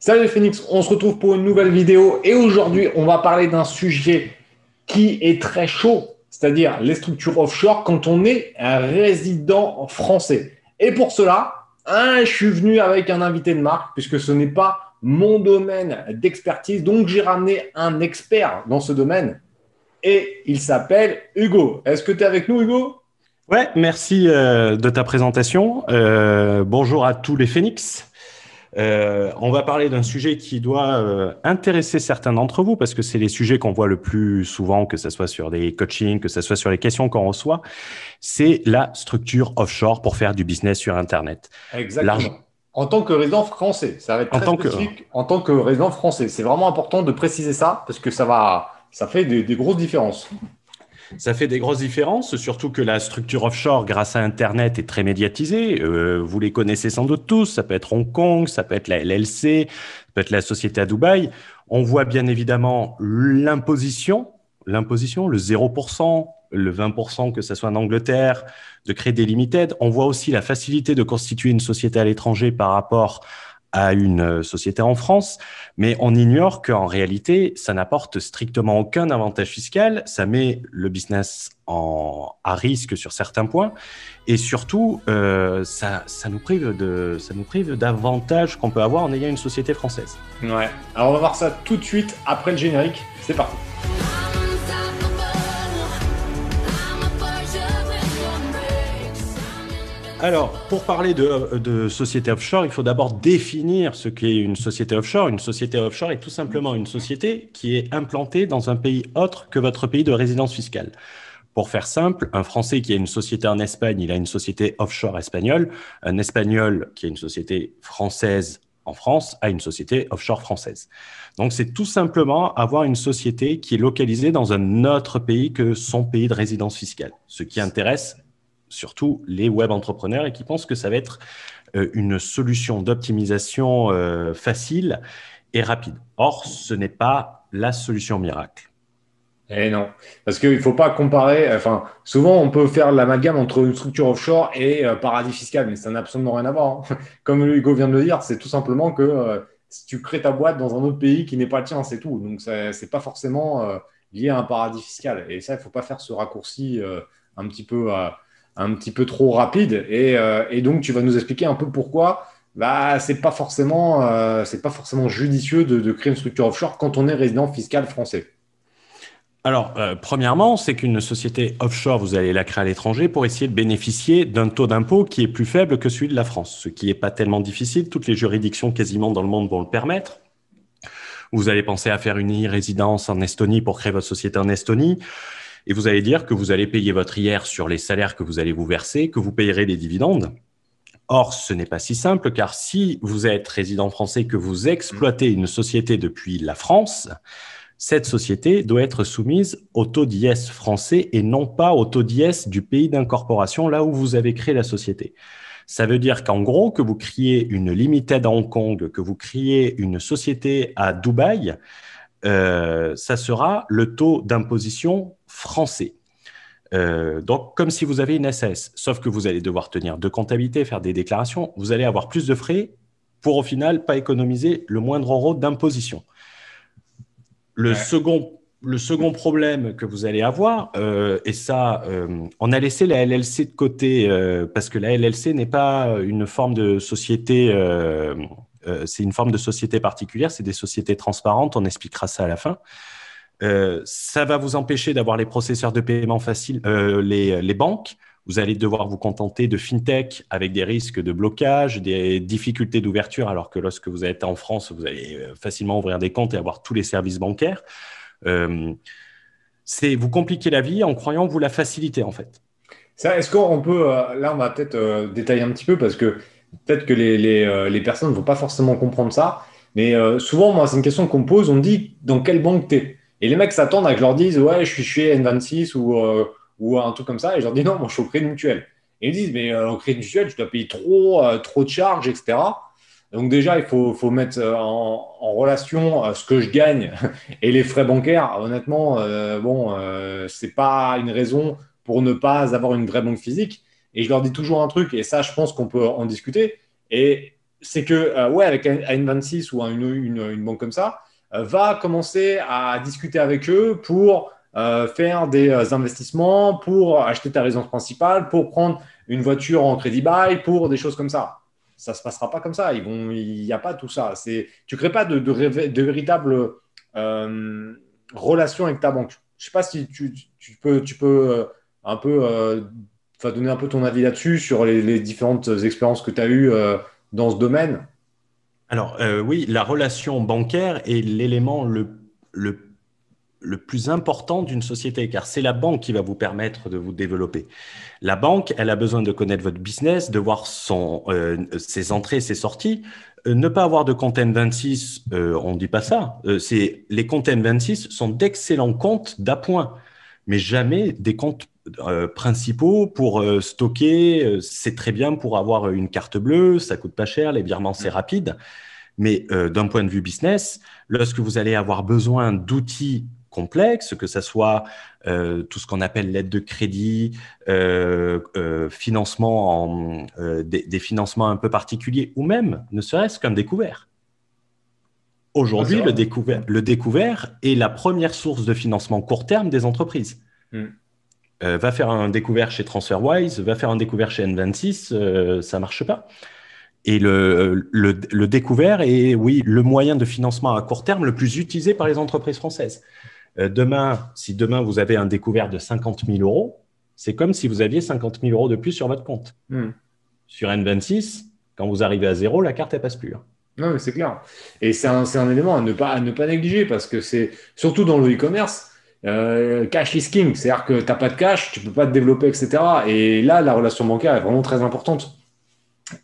Salut les Phoenix, on se retrouve pour une nouvelle vidéo et aujourd'hui on va parler d'un sujet qui est très chaud, c'est-à-dire les structures offshore quand on est un résident français. Et pour cela, hein, je suis venu avec un invité de marque puisque ce n'est pas mon domaine d'expertise, donc j'ai ramené un expert dans ce domaine et il s'appelle Hugo. Est-ce que tu es avec nous Hugo Ouais, merci euh, de ta présentation. Euh, bonjour à tous les Phoenix. Euh, on va parler d'un sujet qui doit euh, intéresser certains d'entre vous parce que c'est les sujets qu'on voit le plus souvent, que ce soit sur des coachings, que ce soit sur les questions qu'on reçoit. C'est la structure offshore pour faire du business sur Internet. Exactement. En tant que résident français, ça va en tant Que... En tant que résident français, c'est vraiment important de préciser ça parce que ça va, ça fait des grosses différences. Ça fait des grosses différences, surtout que la structure offshore, grâce à Internet, est très médiatisée. Euh, vous les connaissez sans doute tous. Ça peut être Hong Kong, ça peut être la LLC, ça peut être la société à Dubaï. On voit bien évidemment l'imposition, l'imposition, le 0%, le 20% que ce soit en Angleterre, de créer des limited. On voit aussi la facilité de constituer une société à l'étranger par rapport à une euh, société en France, mais on ignore qu'en réalité, ça n'apporte strictement aucun avantage fiscal, ça met le business à risque sur certains points, et surtout, euh, ça, ça, nous prive ça nous prive d'avantages qu'on peut avoir en ayant une société française. Ouais, alors on va voir ça tout de suite après le générique, c'est parti. Alors, pour parler de, de société offshore, il faut d'abord définir ce qu'est une société offshore. Une société offshore est tout simplement une société qui est implantée dans un pays autre que votre pays de résidence fiscale. Pour faire simple, un Français qui a une société en Espagne, il a une société offshore espagnole. Un Espagnol qui a une société française en France a une société offshore française. Donc c'est tout simplement avoir une société qui est localisée dans un autre pays que son pays de résidence fiscale, ce qui intéresse surtout les web entrepreneurs et qui pensent que ça va être euh, une solution d'optimisation euh, facile et rapide. Or, ce n'est pas la solution miracle. Et eh non, parce qu'il ne faut pas comparer. Enfin, souvent, on peut faire l'amalgame entre une structure offshore et euh, paradis fiscal, mais ça n'a absolument rien à voir. Hein. Comme Hugo vient de le dire, c'est tout simplement que si tu crées ta boîte dans un autre pays qui n'est pas le tien, c'est tout. Donc, ce n'est pas forcément lié à un paradis fiscal. Et ça, il ne faut pas faire ce raccourci un petit peu à un petit peu trop rapide. Euh, et, donc, tu vas nous expliquer un peu pourquoi bah, c'est pas forcément, euh, pas forcément judicieux de, créer une structure offshore quand on est résident fiscal français. Alors, euh, premièrement, c'est qu'une société offshore, vous allez la créer à l'étranger pour essayer de bénéficier d'un taux d'impôt qui est plus faible que celui de la France, ce qui n'est pas tellement difficile. Toutes les juridictions quasiment dans le monde vont le permettre. Vous allez penser à faire une e-résidence en Estonie pour créer votre société en Estonie. Et vous allez dire que vous allez payer votre IR sur les salaires que vous allez vous verser, que vous payerez des dividendes. Or, ce n'est pas si simple, car si vous êtes résident français, que vous exploitez une société depuis la France, cette société doit être soumise au taux d'IS français et non pas au taux d'IS du pays d'incorporation, là où vous avez créé la société. Ça veut dire qu'en gros, que vous criez une limited à Hong Kong, que vous criez une société à Dubaï, euh, ça sera le taux d'imposition français. Euh, donc, comme si vous avez une SS, sauf que vous allez devoir tenir de comptabilité, faire des déclarations, vous allez avoir plus de frais pour au final pas économiser le moindre euro d'imposition. Le, second, le second problème que vous allez avoir, euh, et ça, euh, on a laissé la LLC de côté parce que la LLC n'est pas une forme de société, c'est une forme de société particulière, c'est des sociétés transparentes, on expliquera ça à la fin. Euh, ça va vous empêcher d'avoir les processeurs de paiement faciles, euh, les, banques. Vous allez devoir vous contenter de fintech avec des risques de blocage, des difficultés d'ouverture, alors que lorsque vous êtes en France, vous allez euh, facilement ouvrir des comptes et avoir tous les services bancaires. c'est vous compliquer la vie en croyant vous la faciliter en fait. Ça, est-ce qu'on peut, là, on va peut-être détailler un petit peu parce que peut-être que les, les personnes ne vont pas forcément comprendre ça, mais souvent, moi, c'est une question qu'on me pose. On me dit dans quelle banque t'es et les mecs s'attendent à que je leur dise Ouais, je suis chez N26 ou, euh, ou un truc comme ça. Et je leur dis Non, moi, je suis au crédit mutuel. Et ils disent Mais euh, au crédit mutuel, tu dois payer trop, euh, trop de charges, etc. Donc, déjà, il faut, faut mettre en, en, relation ce que je gagne et les frais bancaires. Ah, honnêtement, bon, n'est pas une raison pour ne pas avoir une vraie banque physique. Et je leur dis toujours un truc, et ça, je pense qu'on peut en discuter. Et c'est que, ouais, avec N26 ou une, une banque comme ça, euh, va commencer à discuter avec eux pour euh, faire des euh, investissements, pour acheter ta résidence principale, pour prendre une voiture en crédit bail, pour des choses comme ça. Ça ne se passera pas comme ça. il n'y a pas tout ça. Tu ne crées pas de, de, de véritable relation avec ta banque. Je ne sais pas si tu, peux, un peu, donner un peu ton avis là-dessus sur les différentes expériences que tu as eues dans ce domaine. Alors euh, oui, la relation bancaire est l'élément le, le, plus important d'une société, car c'est la banque qui va vous permettre de vous développer. La banque, elle a besoin de connaître votre business, de voir son, euh, ses entrées, ses sorties. Euh, ne pas avoir de compte N26, on ne dit pas ça. c'est les comptes N26 sont d'excellents comptes d'appoint mais jamais des comptes euh, principaux pour euh, stocker. Euh, c'est très bien pour avoir une carte bleue, ça coûte pas cher, les virements c'est mmh. rapide. Mais d'un point de vue business, lorsque vous allez avoir besoin d'outils complexes, que ce soit tout ce qu'on appelle l'aide de crédit, financement des, financements un peu particuliers, ou même ne serait-ce qu'un découvert. Aujourd'hui, le, découvert, est la première source de financement court terme des entreprises. Mm. Euh, va faire un découvert chez TransferWise, va faire un découvert chez N26, ça euh, ça marche pas. Et le, découvert est, oui, le moyen de financement à court terme le plus utilisé par les entreprises françaises. Euh, demain, si demain vous avez un découvert de 50 000 euros, c'est comme si vous aviez 50 000 euros de plus sur votre compte. Mm. Sur N26, quand vous arrivez à zéro, la carte, elle passe plus. Hein. Non, c'est clair. Et c'est un, élément à ne, pas, ne pas négliger parce que c'est surtout dans le e-commerce, euh, cash is king. C'est-à-dire que tu n'as pas de cash, tu ne peux pas te développer, etc. Et là, la relation bancaire est vraiment très importante.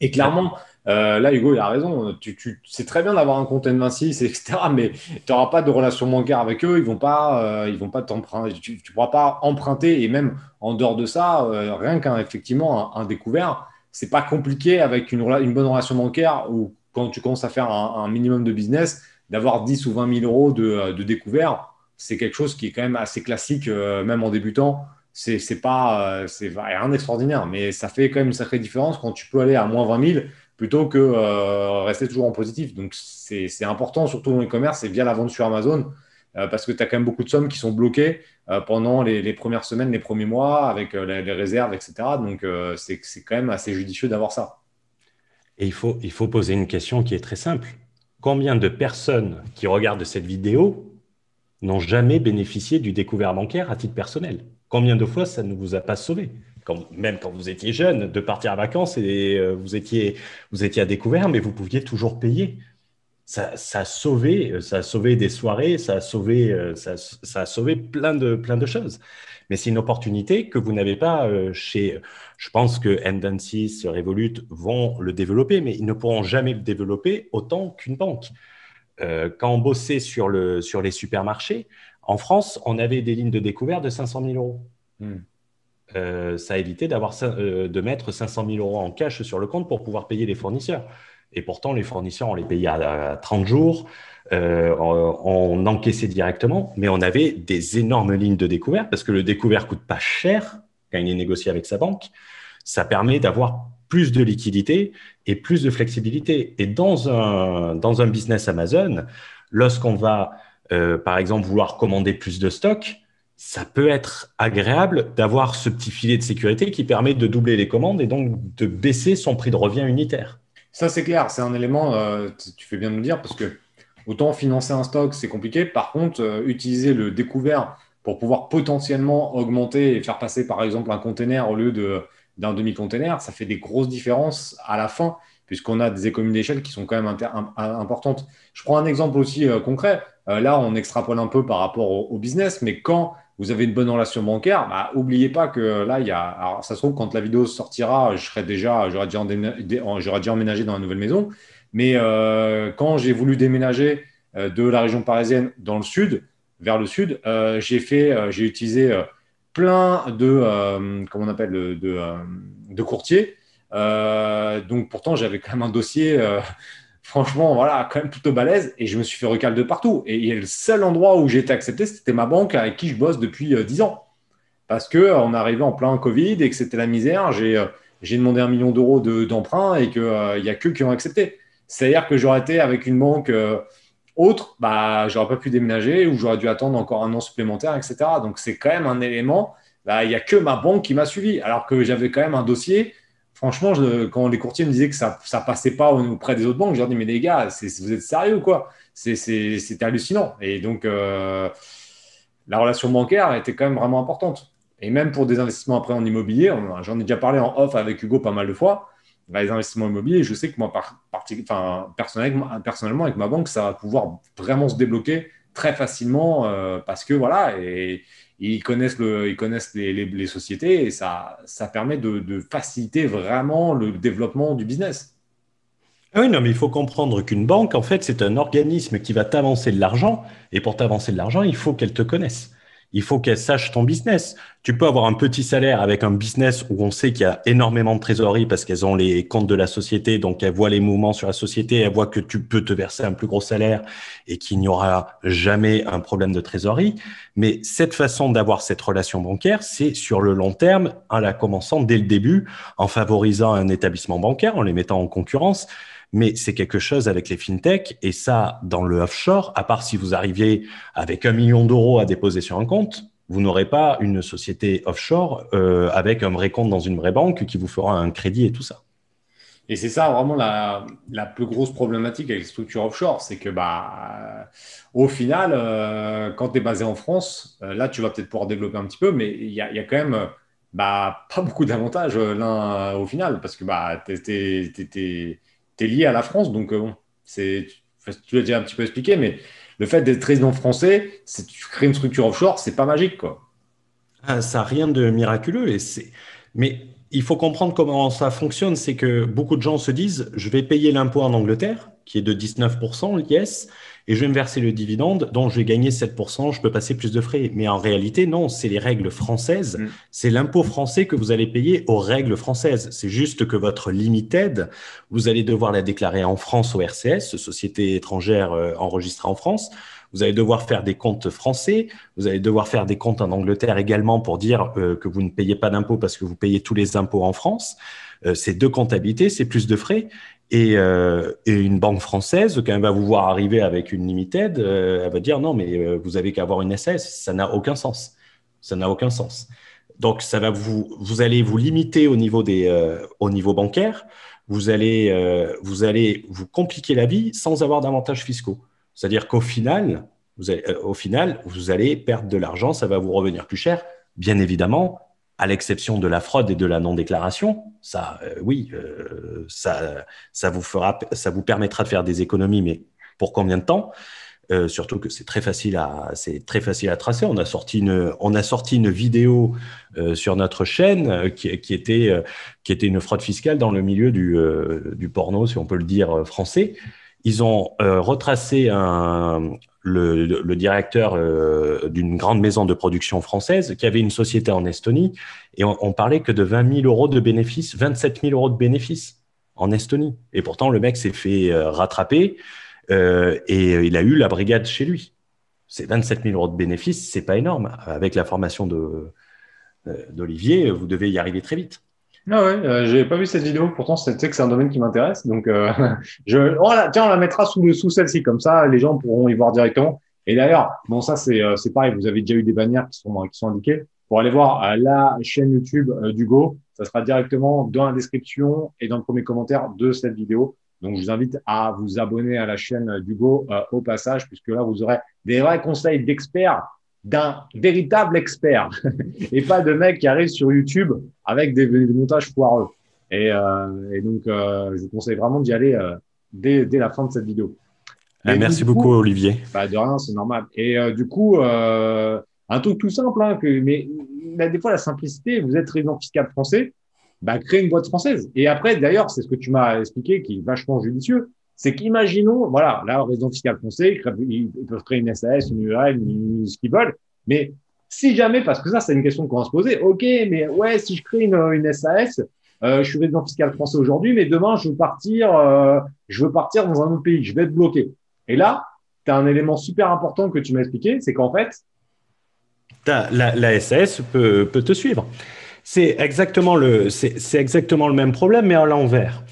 Et clairement, euh, là, Hugo, il a raison. Tu, tu c'est très bien d'avoir un compte N26, etc. Mais tu n'auras pas de relation bancaire avec eux. Ils vont pas, euh, vont pas t'emprunter. Tu ne pourras pas emprunter. Et même en dehors de ça, rien qu'un effectivement un, un découvert, c'est pas compliqué avec une, une bonne relation bancaire ou quand tu commences à faire un, minimum de business, d'avoir 10 ou 20 000 euros de, découvert, c'est quelque chose qui est quand même assez classique, euh, même en débutant. C'est pas euh, rien d'extraordinaire, mais ça fait quand même une sacrée différence quand tu peux aller à moins 20 000 plutôt que euh, rester toujours en positif. Donc c'est important, surtout dans les commerce et via la vente sur Amazon, parce que tu as quand même beaucoup de sommes qui sont bloquées pendant les, premières semaines, les premiers mois, avec les, réserves, etc. Donc c'est quand même assez judicieux d'avoir ça. Et il faut, il faut poser une question qui est très simple. Combien de personnes qui regardent cette vidéo n'ont jamais bénéficié du découvert bancaire à titre personnel Combien de fois ça ne vous a pas sauvé Même quand vous étiez jeune, de partir à vacances et euh, vous étiez, vous étiez à découvert, mais vous pouviez toujours payer ça, a sauvé, euh, ça des soirées, ça a sauvé, euh, ça, ça plein de, plein de choses. Mais c'est une opportunité que vous n'avez pas euh, chez. Je pense que N26, Revolut vont le développer, mais ils ne pourront jamais le développer autant qu'une banque. quand on bossait sur, le, sur les supermarchés, en France, on avait des lignes de découvert de 500 000 euros. Hmm. ça a évité de mettre 500 000 euros en cash sur le compte pour pouvoir payer les fournisseurs. Et pourtant, les fournisseurs, on les payait à 30 jours, euh, on encaissait directement, mais on avait des énormes lignes de découvert parce que le découvert coûte pas cher quand il est négocié avec sa banque. Ça permet d'avoir plus de liquidité et plus de flexibilité. Et dans un, business Amazon, lorsqu'on va, euh, par exemple, vouloir commander plus de stocks, ça peut être agréable d'avoir ce petit filet de sécurité qui permet de doubler les commandes et donc de baisser son prix de revient unitaire. Ça, c'est clair, c'est un élément, euh, tu fais bien de le dire, parce que autant financer un stock, c'est compliqué. Par contre, euh, utiliser le découvert pour pouvoir potentiellement augmenter et faire passer, par exemple, un container au lieu de, d'un demi-container, ça fait des grosses différences à la fin, puisqu'on a des économies d'échelle qui sont quand même importantes. Je prends un exemple aussi euh, concret. là, on extrapole un peu par rapport au business, mais quand vous avez une bonne relation bancaire, bah, oubliez pas que là, il y a. Alors, ça se trouve, quand la vidéo sortira, je serai déjà, j'aurais déjà, déjà, emménagé dans la nouvelle maison. Mais euh, quand j'ai voulu déménager euh, de la région parisienne dans le sud, vers le sud, euh, j'ai fait, j'ai utilisé plein de, comment on appelle, de, de courtiers. donc, pourtant, j'avais quand même un dossier franchement, voilà, quand même plutôt balèze. Et je me suis fait recal de partout. Et il le seul endroit où j'ai été accepté, c'était ma banque avec qui je bosse depuis 10 euh, ans. Parce qu'on est euh, on arrivait en plein Covid et que c'était la misère. J'ai euh, demandé un million d'euros d'emprunt et qu'il n'y a que qui ont accepté. C'est-à-dire que j'aurais été avec une banque autre, bah, j'aurais pas pu déménager ou j'aurais dû attendre encore un an supplémentaire, etc. Donc c'est quand même un élément. Bah, il n'y a que ma banque qui m'a suivi. Alors que j'avais quand même un dossier franchement, quand les courtiers me disaient que ça ne passait pas auprès des autres banques, j'ai dit mais les gars, vous êtes sérieux ou quoi C'est hallucinant. Et donc, euh, la relation bancaire était quand même vraiment importante. Et même pour des investissements après en immobilier, j'en ai déjà parlé en off avec Hugo pas mal de fois, bah, les investissements immobiliers, je sais que moi, personnellement, avec ma banque, ça va pouvoir vraiment se débloquer très facilement euh, parce que voilà, ils connaissent, les, sociétés et ça, ça permet de, faciliter vraiment le développement du business. Ah oui, non, mais il faut comprendre qu'une banque, en fait, c'est un organisme qui va t'avancer de l'argent. Et pour t'avancer de l'argent, il faut qu'elle te connaisse il faut qu'elles sache ton business. Tu peux avoir un petit salaire avec un business où on sait qu'il y a énormément de trésorerie parce qu'elles ont les comptes de la société, donc elles voient les mouvements sur la société, elles voient que tu peux te verser un plus gros salaire et qu'il n'y aura jamais un problème de trésorerie. Mais cette façon d'avoir cette relation bancaire, c'est sur le long terme, en la commençant dès le début, en favorisant un établissement bancaire, en les mettant en concurrence mais c'est quelque chose avec les fintechs, et ça, dans le offshore, à part si vous arriviez avec un million d'euros à déposer sur un compte, vous n'aurez pas une société offshore euh, avec un vrai compte dans une vraie banque qui vous fera un crédit et tout ça. Et c'est ça vraiment la, la, plus grosse problématique avec les structures offshore, c'est que bah, euh, au final, euh, quand tu es basé en France, là tu vas peut-être pouvoir développer un petit peu, mais il y, a, quand même bah, pas beaucoup d'avantages l'un au final, parce que bah, tu es, tu es lié à la France, donc euh, tu l'as déjà un petit peu expliqué, mais le fait d'être résident français, c'est, tu crées une structure offshore, c'est pas magique, quoi. Ah, ça n'a rien de miraculeux, et c'est... mais il faut comprendre comment ça fonctionne, c'est que beaucoup de gens se disent, je vais payer l'impôt en Angleterre, qui est de 19%, yes et je vais me verser le dividende dont je vais gagner 7%, je peux passer plus de frais. Mais en réalité, non, c'est les règles françaises, mm. c'est l'impôt français que vous allez payer aux règles françaises. C'est juste que votre limited, vous allez devoir la déclarer en France au RCS, société étrangère euh, enregistrée en France. Vous allez devoir faire des comptes français, vous allez devoir faire des comptes en Angleterre également pour dire euh, que vous ne payez pas d'impôts parce que vous payez tous les impôts en France. Euh, c'est deux comptabilités, c'est plus de frais. Euh, et, une banque française, quand elle va vous voir arriver avec une limited, euh, elle va dire non, mais euh, vous avez qu'à avoir une SS. Ça n'a aucun sens. Ça n'a aucun sens. Donc, ça va vous, vous allez vous limiter au niveau, des, au niveau bancaire. Vous allez, vous allez vous compliquer la vie sans avoir d'avantages fiscaux. C'est-à-dire qu'au final, vous allez, au final, vous allez perdre de l'argent. Ça va vous revenir plus cher, bien évidemment, à l'exception de la fraude et de la non-déclaration, ça, euh, oui, euh, ça, ça, vous fera, ça vous permettra de faire des économies, mais pour combien de temps euh, Surtout que c'est très facile à, c'est très facile à tracer. On a sorti une, on a sorti une vidéo euh, sur notre chaîne qui, qui, était, qui était une fraude fiscale dans le milieu du, du porno, si on peut le dire français ils ont euh, retracé le, directeur euh, d'une grande maison de production française qui avait une société en Estonie et on, parlait que de 20 000 euros de bénéfices, 27 000 euros de bénéfices en Estonie. Et pourtant, le mec s'est fait euh, rattraper et il a eu la brigade chez lui. C'est 27 000 euros de bénéfices, c'est pas énorme. Avec la formation d'Olivier, vous devez y arriver très vite. Non, ah ouais, euh, j'ai pas vu cette vidéo, pourtant tu sais que c'est un domaine qui m'intéresse. Donc, euh, je, oh tiens, on la mettra sous, sous celle-ci, comme ça les gens pourront y voir directement. Et d'ailleurs, bon, ça euh, c'est pareil, vous avez déjà eu des bannières qui sont, qui sont indiquées. Pour aller voir euh, la chaîne YouTube d'Hugo, ça sera directement dans la description et dans le premier commentaire de cette vidéo. Donc, je vous invite à vous abonner à la chaîne d'Hugo au passage, puisque là, vous aurez des vrais conseils d'experts d'un véritable expert et pas de mec qui arrive sur YouTube avec des, montages foireux. Et, euh, donc, euh, je vous conseille vraiment d'y aller euh, dès, la fin de cette vidéo. Ah, merci beaucoup, Olivier. pas bah, de rien, c'est normal. Et du coup, un truc tout simple, hein, mais des fois, la simplicité, vous êtes résident fiscal français, bah, créez une boîte française. Et après, d'ailleurs, c'est ce que tu m'as expliqué qui est vachement judicieux. C'est qu'imaginons, voilà, là, raison fiscal français, ils peuvent créer une SAS, une URL, ce qu'ils veulent, mais si jamais, parce que ça, c'est une question qu'on va se poser, ok, mais ouais, si je crée une, une SAS, euh, je suis résident fiscal français aujourd'hui, mais demain, je veux partir, euh, je veux partir dans un autre pays, je vais être bloqué. Et là, tu as un élément super important que tu m'as expliqué, c'est qu'en fait, la, la, SAS peut, peut te suivre. C'est exactement, le, c'est, exactement le même problème, mais à l'envers.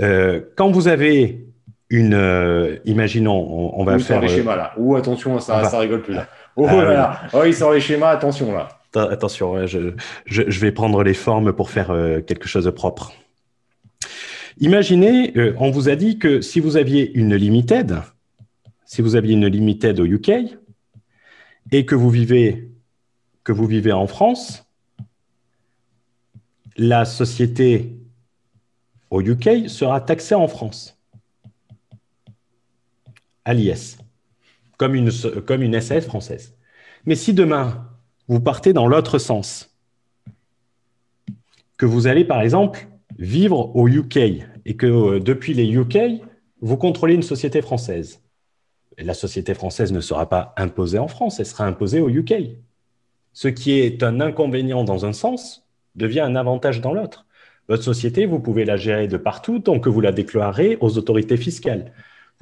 Euh, quand vous avez euh, imaginons, on, va faire. les euh, schémas là. Ou attention, ça, ça rigole plus là. Ah oh, oh, il sort les schémas, attention là. Attention, je, je, vais prendre les formes pour faire euh, quelque chose de propre. Imaginez, on vous a dit que si vous aviez une limited, si vous aviez une limited au UK et que vous vivez, que vous vivez en France, la société au UK sera taxée en France à l'IS, comme une, comme une SAS française. Mais si demain, vous partez dans l'autre sens, que vous allez par exemple vivre au UK et que euh, depuis les UK, vous contrôlez une société française, la société française ne sera pas imposée en France, elle sera imposée au UK. Ce qui est un inconvénient dans un sens devient un avantage dans l'autre. Votre société, vous pouvez la gérer de partout tant que vous la déclarez aux autorités fiscales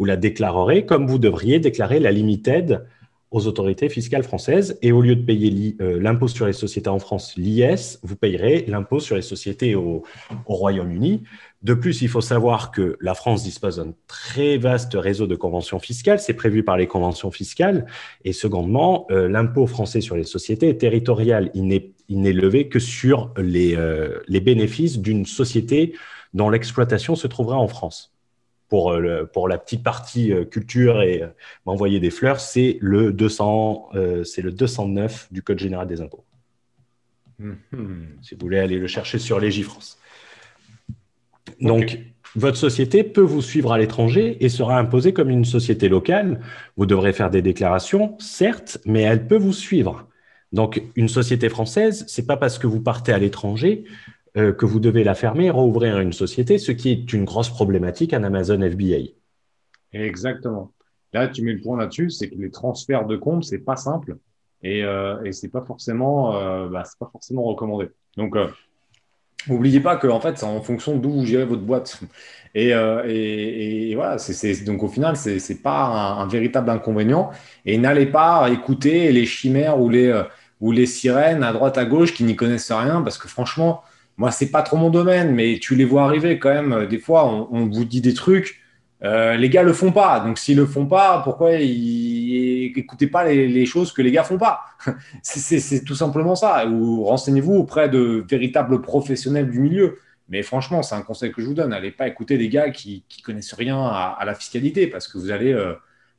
vous la déclarerez comme vous devriez déclarer la limited aux autorités fiscales françaises. Et au lieu de payer euh, l'impôt sur les sociétés en France, l'IS, vous payerez l'impôt sur les sociétés au, Royaume-Uni. De plus, il faut savoir que la France dispose d'un très vaste réseau de conventions fiscales. C'est prévu par les conventions fiscales. Et secondement, euh, l'impôt français sur les sociétés est territorial. Il n'est levé que sur les, euh, les bénéfices d'une société dont l'exploitation se trouvera en France. Euh, pour, la petite partie euh, culture et euh, m'envoyer des fleurs, c'est le, 209 du Code général des impôts. Mhm. Si vous voulez aller le chercher sur Légifrance. Donc, votre société peut vous suivre à l'étranger et sera imposée comme une société locale. Vous devrez faire des déclarations, certes, mais elle peut vous suivre. Donc, une société française, ce n'est pas parce que vous partez à l'étranger euh, que vous devez la fermer, rouvrir une société, ce qui est une grosse problématique en Amazon FBA. Exactement. Là, tu mets le point là-dessus, c'est que les transferts de comptes, c'est pas simple et, euh, et c'est pas forcément, euh, bah, c'est pas forcément recommandé. Donc, N'oubliez euh, pas que en fait, c'est en fonction d'où vous gérez votre boîte. Et, voilà, donc au final, c'est n'est pas un, un, véritable inconvénient. Et n'allez pas écouter les chimères ou les, ou les sirènes à droite à gauche qui n'y connaissent rien, parce que franchement, moi, c'est pas trop mon domaine, mais tu les vois arriver quand même. Des fois, on, vous dit des trucs. Euh, les gars le font pas. Donc, s'ils le font pas, pourquoi ils écoutez pas les, les, choses que les gars font pas C'est tout simplement ça. Ou renseignez-vous auprès de véritables professionnels du milieu. Mais franchement, c'est un conseil que je vous donne. N'allez pas écouter des gars qui, qui connaissent rien à, la fiscalité parce que vous allez euh,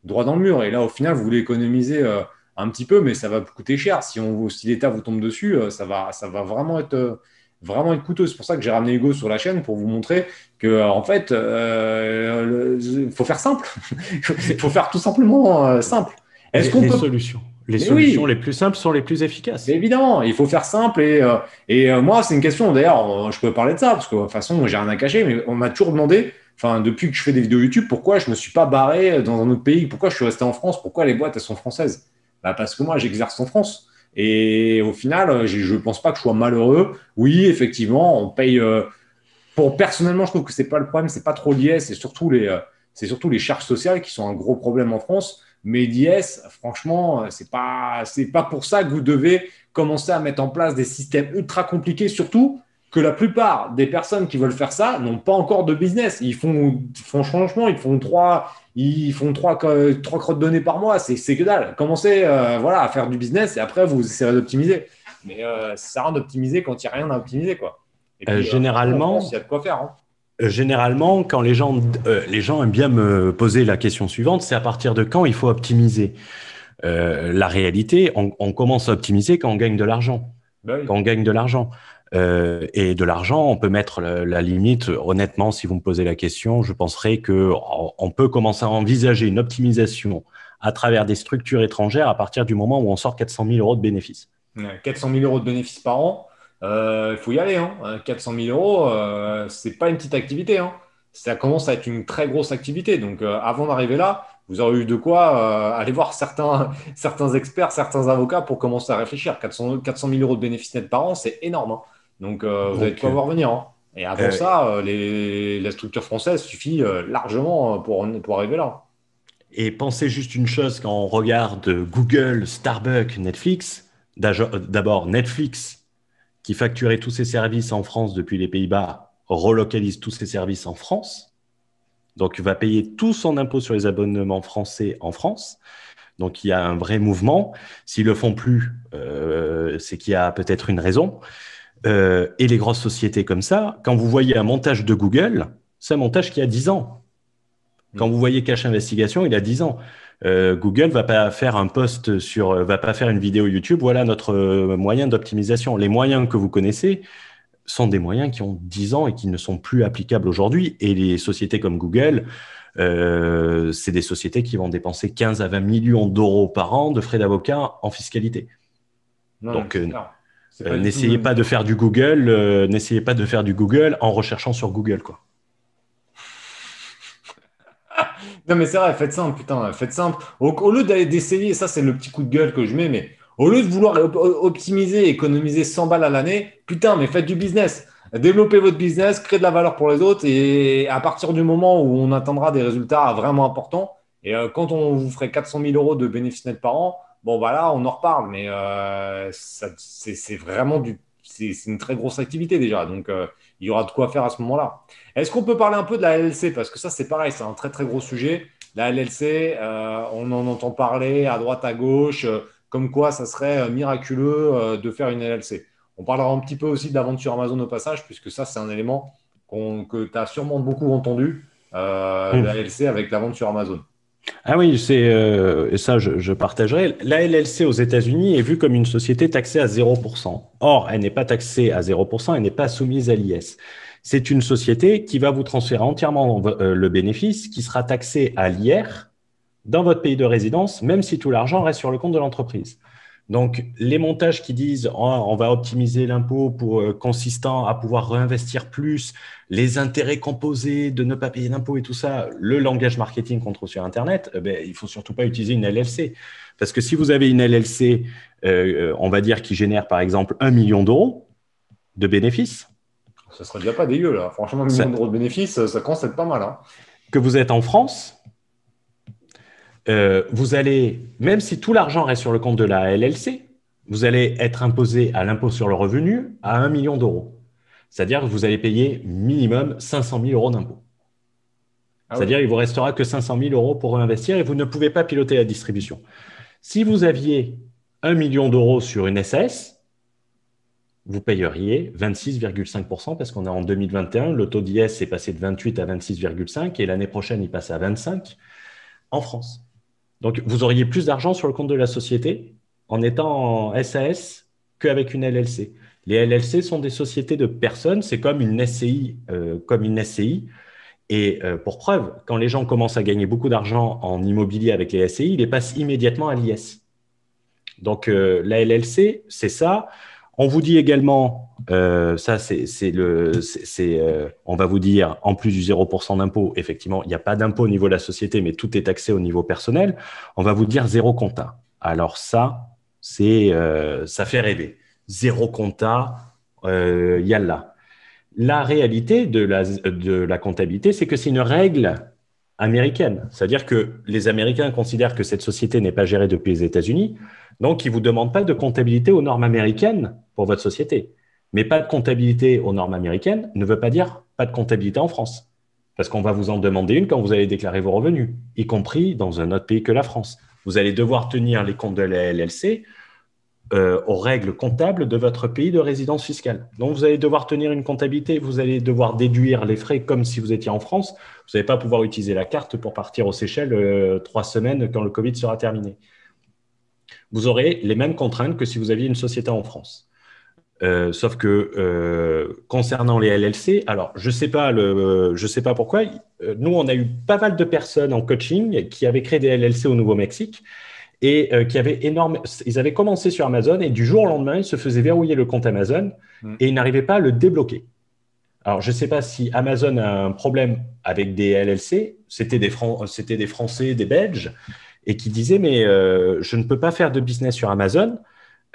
droit dans le mur. Et là, au final, vous voulez économiser euh, un petit peu, mais ça va vous coûter cher. Si, l'État vous tombe dessus, ça va, ça va vraiment être vraiment être coûteux. C'est pour ça que j'ai ramené Hugo sur la chaîne pour vous montrer que euh, en fait, euh, il faut faire simple. Il faut faire tout simplement euh, simple. Est-ce qu'on peut solutions les solutions les plus simples sont les plus efficaces. évidemment, il faut faire simple. Et, et moi, c'est une question, d'ailleurs, je peux parler de ça, parce que de toute façon, j'ai rien à cacher, mais on m'a toujours demandé, enfin, depuis que je fais des vidéos YouTube, pourquoi je ne me suis pas barré dans un autre pays, pourquoi je suis resté en France, pourquoi les boîtes, elles sont françaises bah, Parce que moi, j'exerce en France. Et au final, euh, je ne pense pas que je sois malheureux. Oui, effectivement, on paye. Euh, pour personnellement, je trouve que c'est pas le problème, c'est pas trop l'IS, c'est surtout les, euh, c'est surtout les charges sociales qui sont un gros problème en France. Mais l'IS, franchement, c'est pas, c'est pas pour ça que vous devez commencer à mettre en place des systèmes ultra compliqués, surtout que la plupart des personnes qui veulent faire ça n'ont pas encore de business. Ils font, changement, ils font trois, ils font trois, trois crottes de données par mois. C'est que dalle. Commencez euh, voilà, à faire du business et après, vous essayez d'optimiser. Mais euh, ça sert d'optimiser quand il n'y a rien à optimiser. Quoi. Euh, généralement, quoi faire. Hein. Généralement, quand les gens, les aiment bien me poser la question suivante, c'est à partir de quand il faut optimiser La réalité, on, commence à optimiser quand on gagne de l'argent. Bah quand on gagne de l'argent. Euh, et de l'argent, on peut mettre la, limite. Honnêtement, si vous me posez la question, je penserais que oh, on peut commencer à envisager une optimisation à travers des structures étrangères à partir du moment où on sort 400 000 euros de bénéfices. 400 000 euros de bénéfices par an, il euh, faut y aller. 400 hein. 000 euh, euros, c'est pas une petite activité. Hein. Ça commence à être une très grosse activité. Donc, avant d'arriver là, vous aurez eu de quoi aller voir certains, certains experts, certains avocats pour commencer à réfléchir. 400, 400 000 euros de bénéfices nets par an, c'est énorme. Hein. Donc, euh, vous allez pouvoir venir. Et avant euh, ça, euh, la structure française suffit largement pour, pour arriver là. Et pensez juste une chose quand on regarde Google, Starbucks, Netflix. D'abord, Netflix, qui facturait tous ses services en France depuis les Pays-Bas, relocalise tous ses services en France. Donc, il va payer tout son impôt sur les abonnements français en France. Donc, il y a un vrai mouvement. S'ils le font plus, c'est qu'il y a peut-être une raison. Euh, et les grosses sociétés comme ça, quand vous voyez un montage de Google, c'est un montage qui a 10 ans. Mm. Quand vous voyez Cash Investigation, il a 10 ans. Euh, Google va pas faire un post sur, euh, va pas faire une vidéo YouTube. Voilà notre moyen d'optimisation. Les moyens que vous connaissez sont des moyens qui ont 10 ans et qui ne sont plus applicables aujourd'hui. Et les sociétés comme Google, c'est des sociétés qui vont dépenser 15 à 20 millions d'euros par an de frais d'avocat en fiscalité. Donc, non. Euh, n'essayez pas de faire du Google, euh, n'essayez pas de faire du Google en recherchant sur Google, quoi. non mais c'est vrai, faites simple, putain, faites simple. Au, lieu d'aller d'essayer, ça c'est le petit coup de gueule que je mets, mais au lieu de vouloir optimiser, économiser 100 balles à l'année, putain, mais faites du business. Développez votre business, créez de la valeur pour les autres, et à partir du moment où on attendra des résultats vraiment importants, et euh, quand on vous ferait 400 000 euros de bénéfices nets par an, Bon, bah là, on en reparle, mais euh, c'est vraiment du. C'est une très grosse activité déjà, donc euh, il y aura de quoi faire à ce moment-là. Est-ce qu'on peut parler un peu de la LLC Parce que ça, c'est pareil, c'est un très très gros sujet. La LLC, euh, on en entend parler à droite, à gauche, comme quoi ça serait miraculeux de faire une LLC. On parlera un petit peu aussi de la vente sur Amazon au passage, puisque ça, c'est un élément que tu as sûrement beaucoup entendu, la LLC avec la vente sur Amazon. Ah oui, c'est euh, ça, je, je, partagerai. La LLC aux États-Unis est vue comme une société taxée à 0%. Or, elle n'est pas taxée à 0%, elle n'est pas soumise à l'IS. C'est une société qui va vous transférer entièrement euh, le bénéfice, qui sera taxé à l'IR dans votre pays de résidence, même si tout l'argent reste sur le compte de l'entreprise. Donc, les montages qui disent oh, on va optimiser l'impôt pour euh, consistant à pouvoir réinvestir plus, les intérêts composés de ne pas payer d'impôt et tout ça, le langage marketing qu'on trouve sur Internet, euh, ben, il ne faut surtout pas utiliser une LLC. Parce que si vous avez une LLC, euh, on va dire, qui génère par exemple un million d'euros de bénéfices. Ça serait déjà pas dégueu, là. Franchement, 1 million d'euros de bénéfices, ça coûte pas mal. Hein. Que vous êtes en France, euh, vous allez, même si tout l'argent reste sur le compte de la LLC, vous allez être imposé à l'impôt sur le revenu à 1 million d'euros. C'est-à-dire que vous allez payer minimum 500 000 euros d'impôt. Ah C'est-à-dire qu'il vous restera que 500 000 euros pour investir et vous ne pouvez pas piloter la distribution. Si vous aviez 1 million d'euros sur une SS, vous payeriez 26,5% parce qu'on est en 2021, le taux d'IS est passé de 28 à 26,5 et l'année prochaine il passe à 25 en France. Donc, vous auriez plus d'argent sur le compte de la société en étant en SAS qu'avec une LLC. Les LLC sont des sociétés de personnes, c'est comme une SCI, euh, comme une SCI. Et euh, pour preuve, quand les gens commencent à gagner beaucoup d'argent en immobilier avec les SCI, ils les passent immédiatement à l'IS. Donc euh, la LLC, c'est ça. On vous dit également, euh, ça c'est le, euh, on va vous dire, en plus du 0% d'impôt, effectivement, il n'y a pas d'impôt au niveau de la société, mais tout est taxé au niveau personnel. On va vous dire zéro compta. Alors ça, c'est, euh, ça fait rêver. Zéro compta, yalla. La réalité de la, de la comptabilité, c'est que c'est une règle américaine. C'est-à-dire que les Américains considèrent que cette société n'est pas gérée depuis les États-Unis, donc ils ne vous demandent pas de comptabilité aux normes américaines pour votre société. Mais pas de comptabilité aux normes américaines ne veut pas dire pas de comptabilité en France. Parce qu'on va vous en demander une quand vous allez déclarer vos revenus, y compris dans un autre pays que la France. Vous allez devoir tenir les comptes de la LLC, euh, aux règles comptables de votre pays de résidence fiscale. Donc vous allez devoir tenir une comptabilité, vous allez devoir déduire les frais comme si vous étiez en France. Vous n'allez pas pouvoir utiliser la carte pour partir aux Seychelles euh, trois semaines quand le Covid sera terminé. Vous aurez les mêmes contraintes que si vous aviez une société en France. Euh, sauf que concernant les LLC, alors je ne sais pas pourquoi. nous, on a eu pas mal de personnes en coaching qui avaient créé des LLC au Nouveau-Mexique et euh, qui avaient énorme. Ils avaient commencé sur Amazon et du jour au lendemain, ils se faisaient verrouiller le compte Amazon mm. et ils n'arrivaient pas à le débloquer. Alors, je ne sais pas si Amazon a un problème avec des LLC. C'était des, des Français, des Belges, et qui disaient Mais euh, je ne peux pas faire de business sur Amazon.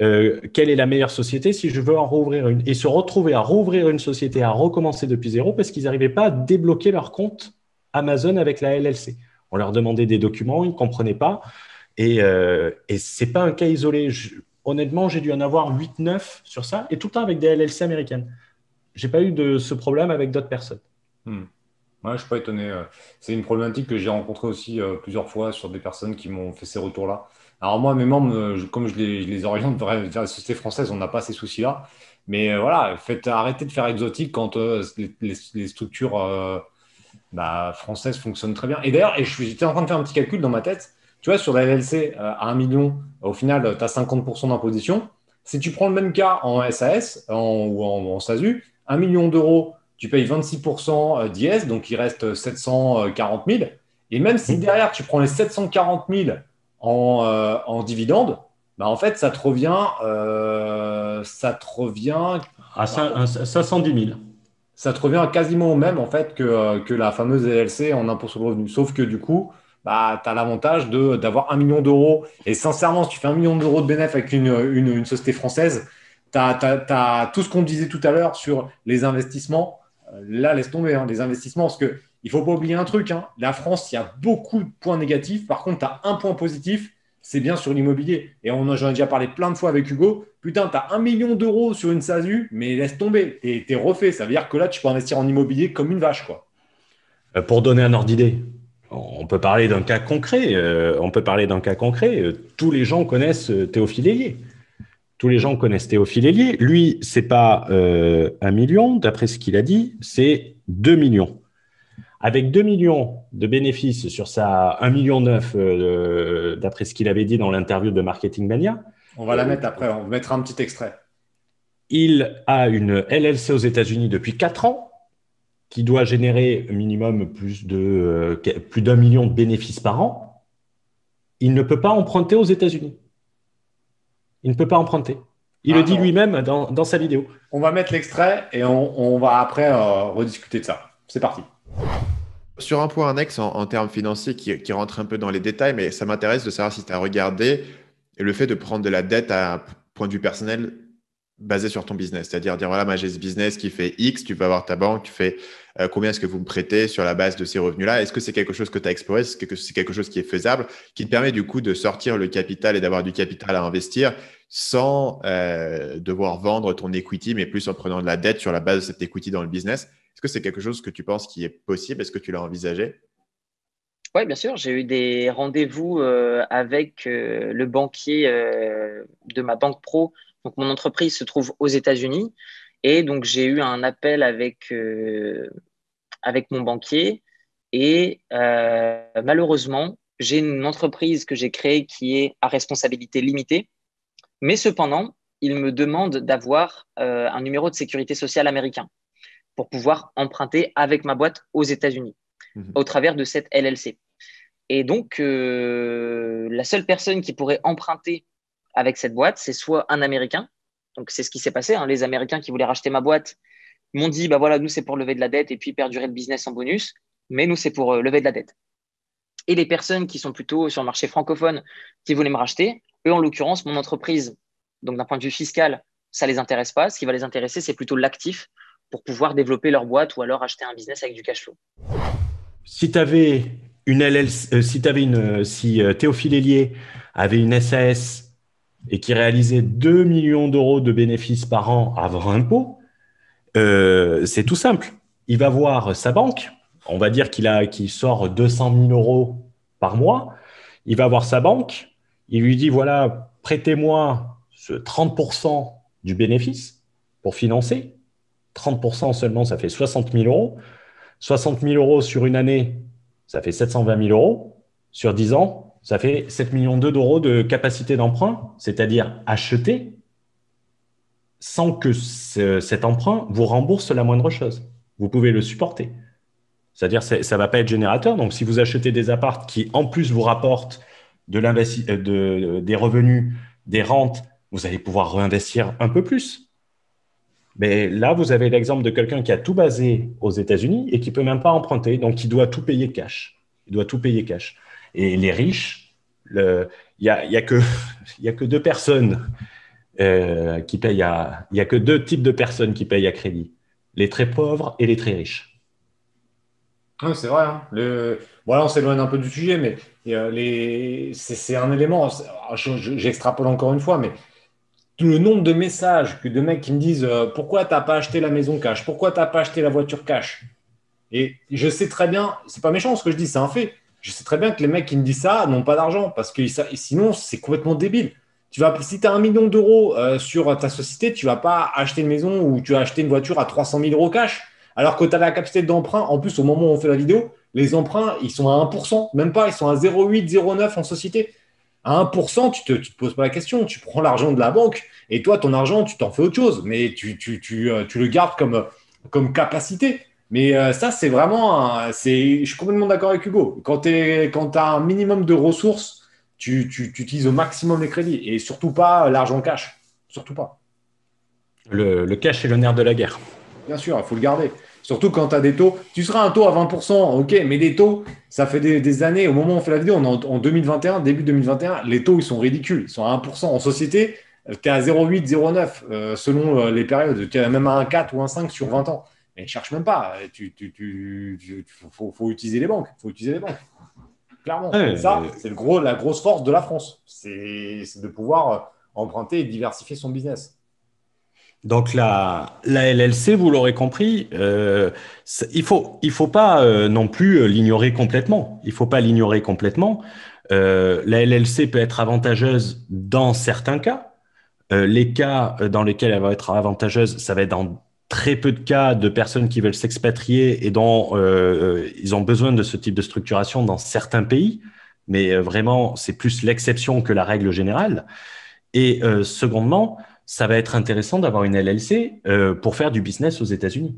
Euh, quelle est la meilleure société si je veux en rouvrir une Et se retrouver à rouvrir une société, à recommencer depuis zéro parce qu'ils n'arrivaient pas à débloquer leur compte Amazon avec la LLC. On leur demandait des documents, ils ne comprenaient pas. Et, euh, et ce n'est pas un cas isolé. honnêtement, j'ai dû en avoir 8-9 sur ça, et tout le temps avec des LLC américaines. Je n'ai pas eu de ce problème avec d'autres personnes. Moi, hmm. je ne suis pas étonné. Euh. C'est une problématique que j'ai rencontrée aussi euh, plusieurs fois sur des personnes qui m'ont fait ces retours-là. Alors moi, mes membres, comme je les, oriente vers, la société française, on n'a pas ces soucis-là. Mais voilà, arrêtez de faire exotique quand les, structures bah, françaises fonctionnent très bien. Et d'ailleurs, j'étais en train de faire un petit calcul dans ma tête. Tu vois, sur la LLC euh, à 1 million, au final, tu as 50% d'imposition. Si tu prends le même cas en SAS ou en, SASU, 1 million d'euros, tu payes 26% euh, d'IS, donc il reste 740 000. Et même si mmh. derrière, tu prends les 740 000 en, euh, en dividendes, bah en fait, ça te revient, ça te revient à 510 000. Ça te revient quasiment au même en fait que, que la fameuse LLC en impôt sur le revenu, sauf que du coup, bah, tu as l'avantage d'avoir un million d'euros. Et sincèrement, si tu fais un million d'euros de bénéf avec une, société française, tu as, tout ce qu'on disait tout à l'heure sur les investissements. Euh, là, laisse tomber hein, les investissements, parce qu'il ne faut pas oublier un truc. Hein. la France, il y a beaucoup de points négatifs. Par contre, tu as un point positif, c'est bien sur l'immobilier. Et on ai a déjà parlé plein de fois avec Hugo. Putain, tu as un million d'euros sur une SASU, mais laisse tomber. Tu es, refait. Ça veut dire que là, tu peux investir en immobilier comme une vache. quoi. Euh, pour donner un ordre d'idée, on peut parler d'un cas concret. Euh, on peut parler d'un cas concret. Euh, tous les gens connaissent euh, Théophile Hélier. Tous les gens connaissent Théophile Hélier. Lui, c'est pas un million, d'après ce qu'il a dit, c'est 2 millions. Avec 2 millions de bénéfices sur sa 1 million neuf, d'après ce qu'il avait dit dans l'interview de Marketing Mania. On va la mettre après, on mettre un petit extrait. Il a une LLC aux États-Unis depuis quatre ans qui doit générer minimum plus de euh, plus d'un million de bénéfices par an, il ne peut pas emprunter aux États-Unis. Il ne peut pas emprunter. Il le ah, dit lui-même dans, sa vidéo. On va mettre l'extrait et on, va après euh, rediscuter de ça. C'est parti. Sur un point annexe en, termes financiers qui, qui, rentre un peu dans les détails, mais ça m'intéresse de savoir si tu as regardé le fait de prendre de la dette à un point de vue personnel basé sur ton business. C'est-à-dire dire, voilà, j'ai ce business qui fait X, tu peux avoir ta banque, tu fais euh, combien est-ce que vous me prêtez sur la base de ces revenus-là Est-ce que c'est quelque chose que tu as exploré Est-ce que c'est quelque chose qui est faisable, qui te permet du coup de sortir le capital et d'avoir du capital à investir sans euh, devoir vendre ton equity, mais plus en prenant de la dette sur la base de cet equity dans le business Est-ce que c'est quelque chose que tu penses qui est possible Est-ce que tu l'as envisagé oui, bien sûr, j'ai eu des rendez-vous euh, avec le banquier de ma banque pro mon entreprise se trouve aux États-Unis et donc j'ai eu un appel avec, euh, avec mon banquier et euh, malheureusement j'ai une entreprise que j'ai créée qui est à responsabilité limitée, mais cependant il me demande d'avoir euh, un numéro de sécurité sociale américain pour pouvoir emprunter avec ma boîte aux États-Unis mhm. au travers de cette LLC. Et donc, la seule personne qui pourrait emprunter avec cette boîte, c'est soit un Américain, donc c'est ce qui s'est passé, hein. les Américains qui voulaient racheter ma boîte m'ont dit, bah voilà, nous c'est pour lever de la dette et puis perdurer le business en bonus, mais nous c'est pour euh, lever de la dette. Et les personnes qui sont plutôt sur le marché francophone qui voulaient me racheter, eux en l'occurrence, mon entreprise, donc d'un point de vue fiscal, ça les intéresse pas. Ce qui va les intéresser, c'est plutôt l'actif pour pouvoir développer leur boîte ou alors acheter un business avec du cash flow. Si une une, si Théophile avait une SAS et qui réalisait 2 millions d'euros de bénéfices par an avant impôt, euh, c'est tout simple. Il va voir sa banque, on va dire qu'il sort 200 000 euros par mois, il va voir sa banque, il lui dit, voilà, prêtez-moi ce 30% du bénéfice pour financer. 30% seulement, ça fait 60 000 euros. 60 000 euros sur une année, ça fait 720 000 euros. Sur 10 ans, ça fait 7 millions d'euros de capacité d'emprunt, c'est-à-dire acheter sans que cet emprunt vous rembourse la moindre chose. Vous pouvez le supporter. C'est-à-dire ça ne va pas être générateur. Donc si vous achetez des appartes qui en plus vous rapportent de euh, euh, des revenus, des rentes, vous allez pouvoir réinvestir un peu plus. Mais là, vous avez l'exemple de quelqu'un qui a tout basé aux États-Unis et qui peut même pas emprunter, donc il doit tout payer cash. Il doit tout payer cash. Et les riches, il n'y a, que, deux personnes euh, qui payent à. Il a que deux types de personnes qui payent à crédit les très pauvres et les très riches. Oui, c'est vrai. Hein. Bon, on s'éloigne un peu du sujet, mais euh, c'est un élément. Ah, j'extrapole encore une fois, mais le nombre de messages que de mecs qui me disent euh, Pourquoi tu t'as pas acheté la maison cash, pourquoi tu t'as pas acheté la voiture cash. Et je sais très bien, c'est pas méchant ce que je dis, c'est un fait je sais très bien que les mecs qui me disent ça n'ont pas d'argent parce que sinon, c'est complètement débile. Tu vas, si tu as un million d'euros euh, sur ta société, tu vas pas acheter une maison ou tu vas acheter une voiture à 300 000 euros cash. Alors que tu as la capacité d'emprunt, en plus, au moment où on fait la vidéo, les emprunts, ils sont à 1%, même pas, ils sont à 0,8, 0,9 en société. À 1%, tu ne te, te, poses pas la question. Tu prends l'argent de la banque et toi, ton argent, tu t'en fais autre chose, mais tu, euh, le gardes comme capacité. Mais euh, ça, c'est vraiment. je suis complètement d'accord avec Hugo. Quand tu as un minimum de ressources, tu, utilises au maximum les crédits et surtout pas euh, l'argent cash. Surtout pas. Le, cash est le nerf de la guerre. Bien sûr, il faut le garder. Surtout quand tu as des taux. Tu seras un taux à 20%, ok, mais des taux, ça fait des, années. Au moment où on fait la vidéo, on est en, 2021, début 2021, les taux, ils sont ridicules. Ils sont à 1%. En société, euh, tu es à 0,8, 0,9 selon les périodes. Tu es même à 1,4 ou 1,5 sur 20 ans. Mais cherche même pas. Tu, tu, tu, faut, faut, utiliser les banques. faut utiliser les banques. Clairement. ça, c'est le gros, la grosse force de la France. C'est de pouvoir euh, emprunter et diversifier son business. Donc la, la LLC, vous l'aurez compris, euh, il ne faut, il faut pas euh, non plus l'ignorer complètement. Il faut pas l'ignorer complètement. la LLC peut être avantageuse dans certains cas. les cas dans lesquels elle va être avantageuse, ça va être dans très peu de cas de personnes qui veulent s'expatrier et dont euh, ils ont besoin de ce type de structuration dans certains pays, mais euh, vraiment, c'est plus l'exception que la règle générale. Et euh, secondement, ça va être intéressant d'avoir une LLC pour faire du business aux États-Unis.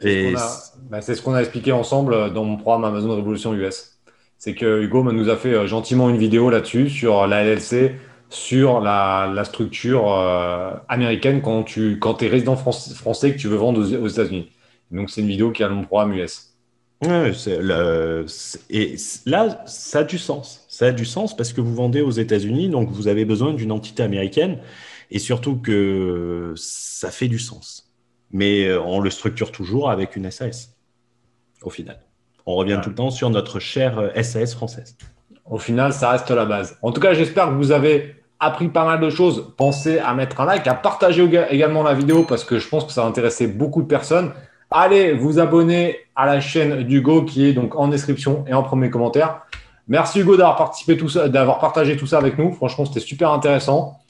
Bah, c'est ce qu'on a, expliqué ensemble dans mon programme Amazon Révolution US. C'est que Hugo bah, nous a fait gentiment une vidéo là-dessus sur la LLC, sur la, structure euh, américaine quand tu quand es résident français que tu veux vendre aux, États-Unis. Donc, c'est une vidéo qui a le programme US. Ouais, et là, ça a du sens. Ça a du sens parce que vous vendez aux États-Unis, donc vous avez besoin d'une entité américaine et surtout que ça fait du sens. Mais euh, on le structure toujours avec une SAS, au final. On revient tout le temps sur notre chère SAS euh, française au final, ça reste la base. En tout cas, j'espère que vous avez appris pas mal de choses. Pensez à mettre un like, à partager également la vidéo parce que je pense que ça va beaucoup de personnes. Allez vous abonner à la chaîne d'Hugo qui est donc en description et en premier commentaire. Merci Hugo d'avoir participé tout d'avoir partagé tout ça avec nous. Franchement, c'était super intéressant.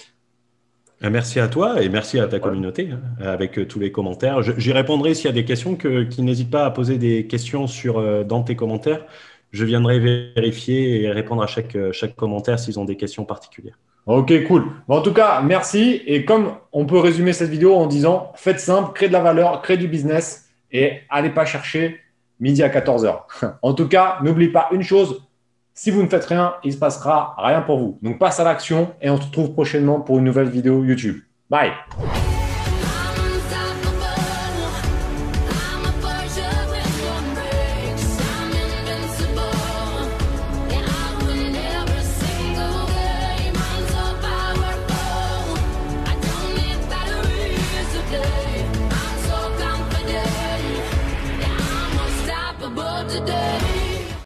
Euh, merci à toi et merci à ta communauté hein, avec euh, tous les commentaires. J'y répondrai s'il y a des questions, qui n'hésite pas à poser des questions sur, euh, dans tes commentaires je viendrai vérifier et répondre à euh, chaque, commentaire s'ils ont des questions particulières. Ok, cool. en tout cas, merci. Et comme on peut résumer cette vidéo en disant, faites simple, créez de la valeur, créez du business et allez pas chercher midi à 14h. En tout cas, n'oublie pas une chose, si vous ne faites rien, il ne se passera rien pour vous. Donc passe à l'action et on se retrouve prochainement pour une nouvelle vidéo YouTube. Bye